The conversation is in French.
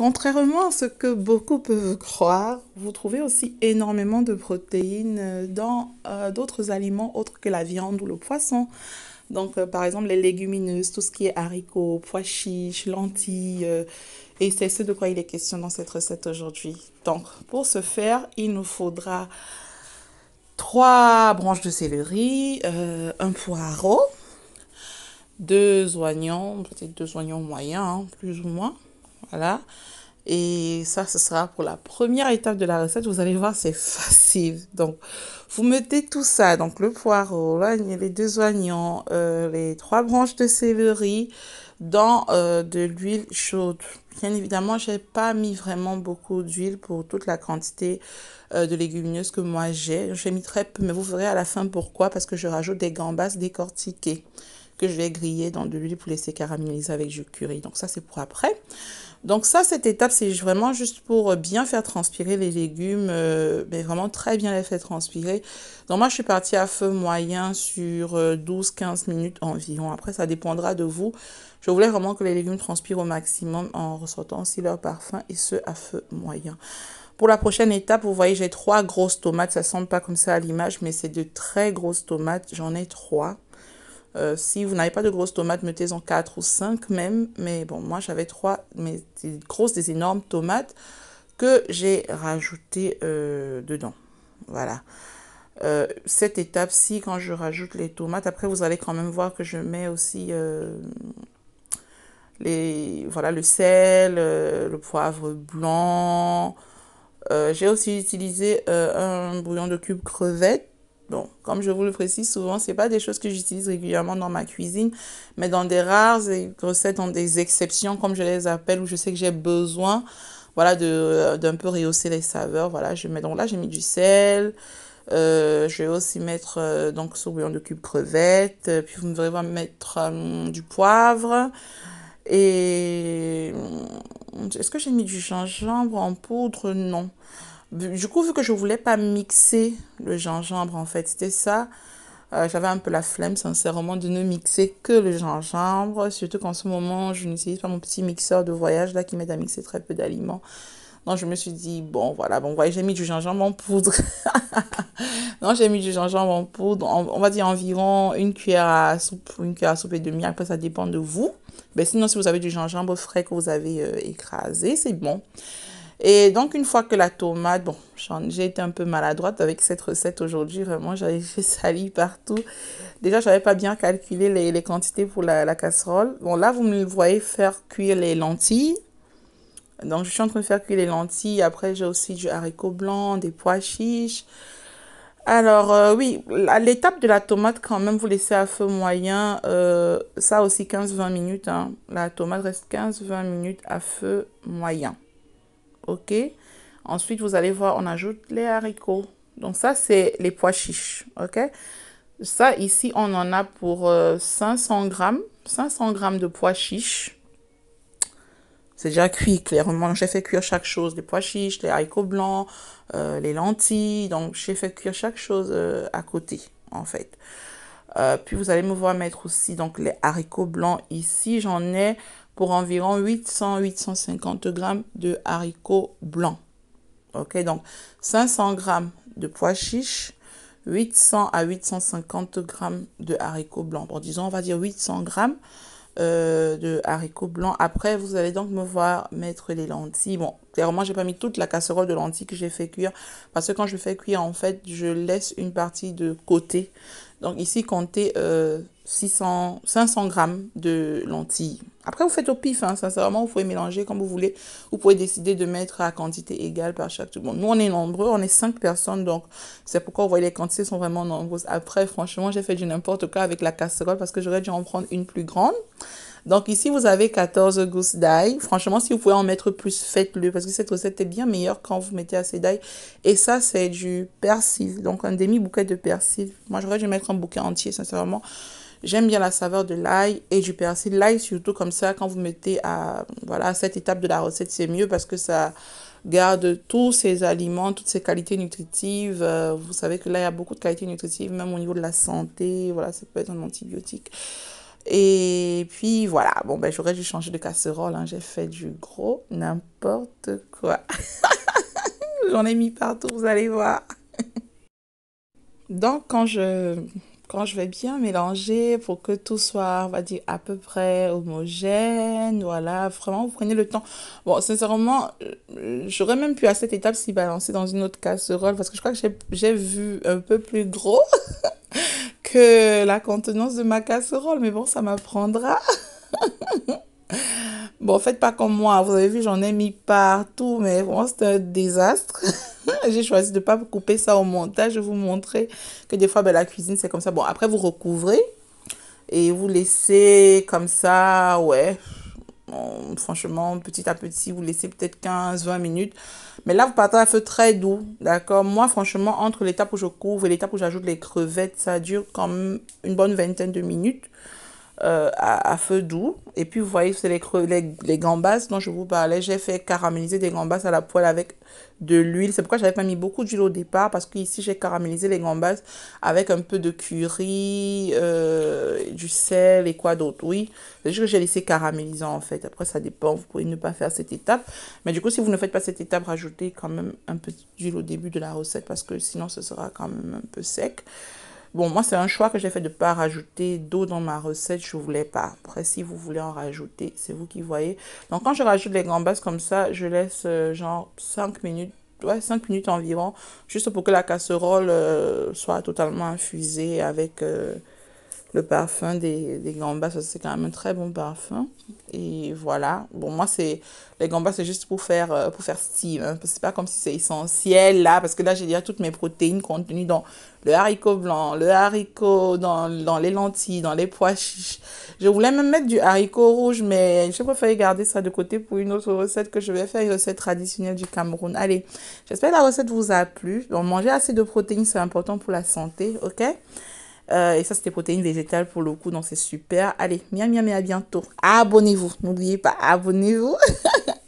Contrairement à ce que beaucoup peuvent croire, vous trouvez aussi énormément de protéines euh, dans euh, d'autres aliments autres que la viande ou le poisson. Donc, euh, par exemple, les légumineuses, tout ce qui est haricots, pois chiches, lentilles. et c'est ce de quoi il est question dans cette recette aujourd'hui. Donc, pour ce faire, il nous faudra trois branches de céleri, un poireau, deux oignons, peut-être deux oignons moyens, hein, plus ou moins, voilà. Et ça, ce sera pour la première étape de la recette. Vous allez voir, c'est facile. Donc, vous mettez tout ça, donc le poireau, l'oignon, les deux oignons, euh, les trois branches de céleri dans euh, de l'huile chaude. Bien évidemment, n'ai pas mis vraiment beaucoup d'huile pour toute la quantité euh, de légumineuses que moi j'ai. J'ai mis très peu, mais vous verrez à la fin pourquoi, parce que je rajoute des gambas décortiquées que je vais griller dans de l'huile pour laisser caraméliser avec du curry. Donc ça, c'est pour après. Donc ça, cette étape, c'est vraiment juste pour bien faire transpirer les légumes, mais vraiment très bien les faire transpirer donc moi je suis partie à feu moyen sur 12-15 euh, minutes environ. Après, ça dépendra de vous. Je voulais vraiment que les légumes transpirent au maximum en ressortant aussi leur parfum et ce à feu moyen. Pour la prochaine étape, vous voyez, j'ai trois grosses tomates. Ça semble pas comme ça à l'image, mais c'est de très grosses tomates. J'en ai trois. Euh, si vous n'avez pas de grosses tomates, mettez-en 4 ou 5 même. Mais bon, moi j'avais trois mais grosses, des énormes tomates que j'ai rajoutées euh, dedans. Voilà. Euh, cette étape-ci, quand je rajoute les tomates, après vous allez quand même voir que je mets aussi euh, les, voilà, le sel, euh, le poivre blanc. J'ai aussi utilisé un bouillon de cube crevette. Bon, comme je vous le précise souvent, ce n'est pas des choses que j'utilise régulièrement dans ma cuisine, mais dans des rares recettes, dans des exceptions, comme je les appelle, où je sais que j'ai besoin voilà, d'un peu rehausser les saveurs. Voilà, je mets, donc là, j'ai mis du sel, euh, je vais aussi mettre euh, donc donc bouillon de cube crevette. Euh, puis vous me verrez mettre du poivre. Et est-ce que j'ai mis du gingembre en poudre Non. Du coup, vu que je voulais pas mixer le gingembre, en fait, c'était ça. J'avais un peu la flemme, sincèrement, de ne mixer que le gingembre. Surtout qu'en ce moment, je n'utilise pas mon petit mixeur de voyage là qui m'aide à mixer très peu d'aliments. Donc, je me suis dit, bon, voilà, bon, voyez, j'ai mis du gingembre en poudre. non, j'ai mis du gingembre en poudre, on, va dire environ une cuillère à soupe, une cuillère à soupe et demi. Après, ça dépend de vous. Mais sinon, si vous avez du gingembre frais que vous avez euh, écrasé, c'est bon. Et donc, une fois que la tomate, bon, j'ai été un peu maladroite avec cette recette aujourd'hui, vraiment, j'avais fait sali partout. Déjà, je n'avais pas bien calculé les, quantités pour la, casserole. Bon, là, vous me voyez faire cuire les lentilles. Donc, je suis en train de faire cuire les lentilles. Après, j'ai aussi du haricot blanc, des pois chiches. Alors, euh, oui, à l'étape de la tomate, quand même, vous laissez à feu moyen. Euh, ça aussi, 15-20 minutes. Hein. La tomate reste 15-20 minutes à feu moyen. OK Ensuite, vous allez voir, on ajoute les haricots. Donc, ça, c'est les pois chiches. OK Ça, ici, on en a pour 500 euh, grammes. 500 grammes de pois chiches. C'est déjà cuit, clairement. J'ai fait cuire chaque chose, les pois chiches, les haricots blancs, euh, les lentilles. Donc, j'ai fait cuire chaque chose euh, à côté, en fait. Euh, puis, vous allez me voir mettre aussi donc, les haricots blancs ici. J'en ai pour environ 800-850 grammes de haricots blancs. OK, donc 500 grammes de pois chiches, 800 à 850 grammes de haricots blancs. Bon, disons, on va dire 800 grammes euh, de haricots blancs. Après, vous allez donc me voir mettre les lentilles. Bon, clairement, j'ai pas mis toute la casserole de lentilles que j'ai fait cuire parce que quand je fais cuire, en fait, je laisse une partie de côté. Donc ici, comptez 600, euh, 500 grammes de lentilles. Après, vous faites au pif, hein, sincèrement, vous pouvez mélanger comme vous voulez. Vous pouvez décider de mettre à quantité égale par chaque tout le monde. Nous, on est nombreux, on est cinq personnes, donc c'est pourquoi vous voyez les quantités sont vraiment nombreuses. Après, franchement, j'ai fait du n'importe quoi avec la casserole parce que j'aurais dû en prendre une plus grande. Donc ici, vous avez 14 gousses d'ail. Franchement, si vous pouvez en mettre plus, faites-le parce que cette recette est bien meilleure quand vous mettez assez d'ail. Et ça, c'est du persil, donc un demi-bouquet de persil. Moi, j'aurais dû mettre un bouquet entier, sincèrement. J'aime bien la saveur de l'ail et du persil. L'ail, surtout comme ça, quand vous mettez à, voilà, cette étape de la recette, c'est mieux parce que ça garde tous ces aliments, toutes ces qualités nutritives. Euh, vous savez que l'ail a beaucoup de qualités nutritives, même au niveau de la santé. Voilà, ça peut être un antibiotique. Et puis voilà, bon, ben, j'aurais dû changer de casserole. Hein. J'ai fait du gros n'importe quoi. J'en ai mis partout, vous allez voir. Donc, quand je quand je vais bien mélanger pour que tout soit, on va dire, à peu près homogène, voilà, vraiment, vous prenez le temps. Bon, sincèrement, euh, j'aurais même pu à cette étape s'y balancer dans une autre casserole parce que je crois que j'ai vu un peu plus gros que la contenance de ma casserole, mais bon, ça m'apprendra. Bon, faites pas comme moi. Vous avez vu, j'en ai mis partout, mais vraiment, c'est un désastre. J'ai choisi de ne pas couper ça au montage. Je vais vous montrer que des fois, ben, la cuisine, c'est comme ça. Bon, après, vous recouvrez et vous laissez comme ça, ouais. franchement, petit à petit, vous laissez peut-être 15-20 minutes. Mais là, vous partez à feu très doux, d'accord Moi, franchement, entre l'étape où je couvre et l'étape où j'ajoute les crevettes, ça dure quand même une bonne vingtaine de minutes. Euh, à, feu doux. Et puis, vous voyez, c'est les, les, gambas dont je vous parlais. J'ai fait caraméliser des gambas à la poêle avec de l'huile. C'est pourquoi j'avais pas mis beaucoup d'huile au départ, parce qu'ici, j'ai caramélisé les gambas avec un peu de curry, euh, du sel et quoi d'autre. Oui, c'est juste que j'ai laissé caraméliser en fait. Après, ça dépend. Vous pouvez ne pas faire cette étape. Mais du coup, si vous ne faites pas cette étape, rajoutez quand même un peu d'huile au début de la recette, parce que sinon, ce sera quand même un peu sec. Bon, moi, c'est un choix que j'ai fait de ne pas rajouter d'eau dans ma recette. Je ne voulais pas. Après, si vous voulez en rajouter, c'est vous qui voyez. Donc, quand je rajoute les gambas comme ça, je laisse euh, genre 5 minutes ouais, 5 minutes environ, juste pour que la casserole euh, soit totalement infusée avec, euh, le parfum des, gambas, c'est quand même un très bon parfum. Et voilà. Bon, moi, c'est les gambas, c'est juste pour faire, euh, pour faire steam. Hein. C'est pas comme si c'est essentiel là, parce que là, j'ai déjà toutes mes protéines contenues dans le haricot blanc, le haricot, dans, les lentilles, dans les pois chiches. Je voulais même mettre du haricot rouge, mais je préfère garder ça de côté pour une autre recette que je vais faire, une recette traditionnelle du Cameroun. Allez, j'espère que la recette vous a plu. Donc, manger assez de protéines, c'est important pour la santé, ok? Euh, et ça, c'était protéines végétales pour le coup, donc c'est super. Allez, miam miam et à bientôt. Abonnez-vous, n'oubliez pas, abonnez-vous.